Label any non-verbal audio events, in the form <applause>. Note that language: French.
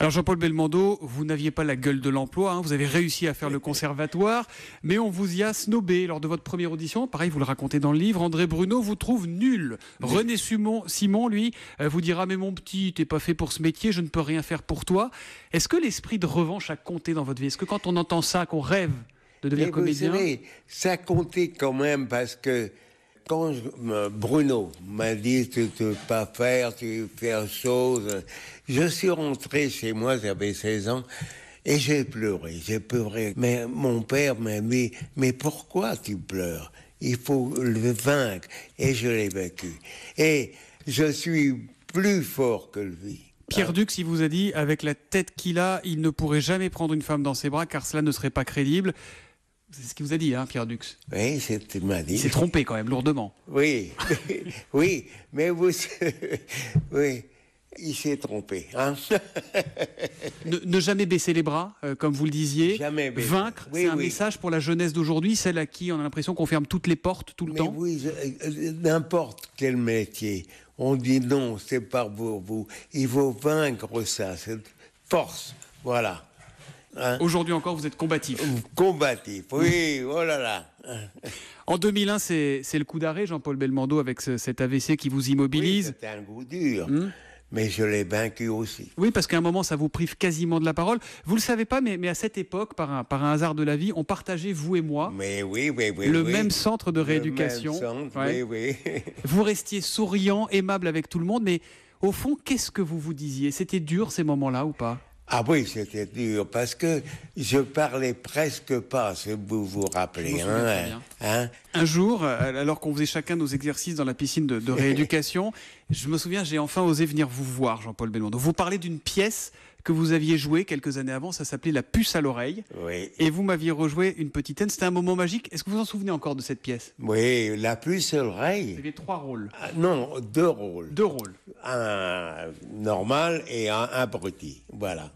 Alors Jean-Paul Belmondo, vous n'aviez pas la gueule de l'emploi, hein. vous avez réussi à faire le conservatoire, mais on vous y a snobé lors de votre première audition. Pareil, vous le racontez dans le livre, André Bruno vous trouve nul. René Simon, lui, euh, vous dira Mais mon petit, t'es pas fait pour ce métier, je ne peux rien faire pour toi. Est-ce que l'esprit de revanche a compté dans votre vie Est-ce que quand on entend ça, qu'on rêve de devenir eh, comédien ça comptait quand même parce que quand Bruno m'a dit tu ne peux pas faire, tu fais chose, je suis rentré chez moi, j'avais 16 ans, et j'ai pleuré, j'ai pleuré. Mais mon père m'a dit, mais pourquoi tu pleures Il faut le vaincre. Et je l'ai vaincu. Et je suis plus fort que lui. Pierre Dux, il vous a dit, avec la tête qu'il a, il ne pourrait jamais prendre une femme dans ses bras car cela ne serait pas crédible. C'est ce qu'il vous a dit, hein, Pierre Dux. Oui, c'est ce m'a dit. Il s'est trompé quand même, lourdement. Oui, <laughs> oui, mais vous. <laughs> oui, il s'est trompé. Hein. ne, jamais baisser les bras, euh, comme vous le disiez. Jamais Vaincre, c'est un message pour la jeunesse d'aujourd'hui, celle à qui on a l'impression qu'on ferme toutes les portes tout le temps. Oui, euh, n'importe quel métier. On dit non, c'est pas pour vous. Il faut vaincre ça, cette force. Voilà. Hein? Aujourd'hui encore, vous êtes combatif. Euh, combatif, oui, hmm. oh là là. En 2001, c'est le coup d'arrêt, Jean-Paul Belmondo, avec cet AVC qui vous immobilise. Oui, C'était un coup dur. Hmm. mais je l'ai vaincu aussi. Oui, parce qu'à un moment, ça vous prive quasiment de la parole. Vous le savez pas, mais, mais à cette époque, par un, par un hasard de la vie, on partageait, vous et moi, mais oui, oui, oui, le même centre de rééducation. <laughs> vous restiez souriant, aimable avec tout le monde, mais au fond, qu'est-ce que vous vous disiez C'était dur ces moments-là ou pas ah oui, c'était dur, parce que je parlais presque pas, si vous vous rappelez. Hein, hein, un jour, euh, alors qu'on faisait chacun nos exercices dans la piscine de, <laughs> rééducation, je me souviens, j'ai enfin osé venir vous voir, Jean-Paul Belmondo. Vous parlez d'une pièce que vous aviez joué quelques années avant. Ça s'appelait La puce à l'oreille. Et vous m'aviez rejoué une petite haine. C'était un moment magique. Est-ce que vous en souvenez encore de cette pièce Oui, La puce à l'oreille. y aviez trois rôles. Ah, non, deux rôles. Deux rôles. Un normal et un abruti. Voilà.